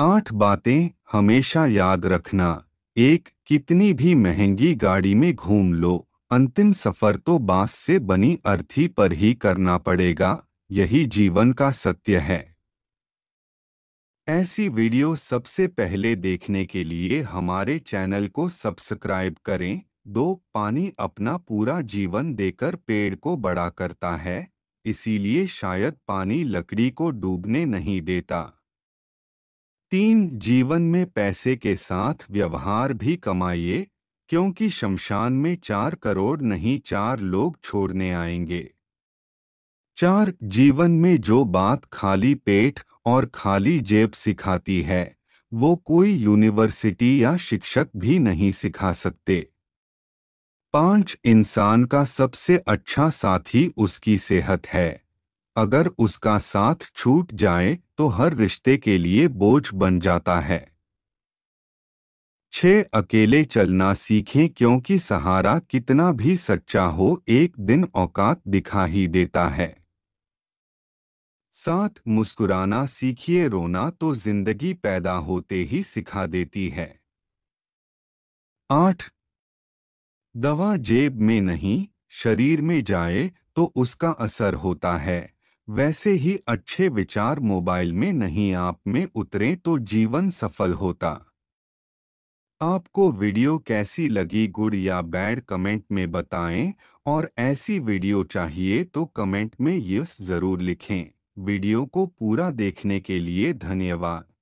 आठ बातें हमेशा याद रखना एक कितनी भी महंगी गाड़ी में घूम लो अंतिम सफर तो बांस से बनी अर्थी पर ही करना पड़ेगा यही जीवन का सत्य है ऐसी वीडियो सबसे पहले देखने के लिए हमारे चैनल को सब्सक्राइब करें दो पानी अपना पूरा जीवन देकर पेड़ को बड़ा करता है इसीलिए शायद पानी लकड़ी को डूबने नहीं देता तीन जीवन में पैसे के साथ व्यवहार भी कमाइए क्योंकि शमशान में चार करोड़ नहीं चार लोग छोड़ने आएंगे चार जीवन में जो बात खाली पेट और खाली जेब सिखाती है वो कोई यूनिवर्सिटी या शिक्षक भी नहीं सिखा सकते पांच इंसान का सबसे अच्छा साथी उसकी सेहत है अगर उसका साथ छूट जाए तो हर रिश्ते के लिए बोझ बन जाता है छः अकेले चलना सीखें क्योंकि सहारा कितना भी सच्चा हो एक दिन औकात दिखा ही देता है साथ मुस्कुराना सीखिए रोना तो जिंदगी पैदा होते ही सिखा देती है आठ दवा जेब में नहीं शरीर में जाए तो उसका असर होता है वैसे ही अच्छे विचार मोबाइल में नहीं आप में उतरे तो जीवन सफल होता आपको वीडियो कैसी लगी गुड या बैड कमेंट में बताएं और ऐसी वीडियो चाहिए तो कमेंट में यस जरूर लिखें वीडियो को पूरा देखने के लिए धन्यवाद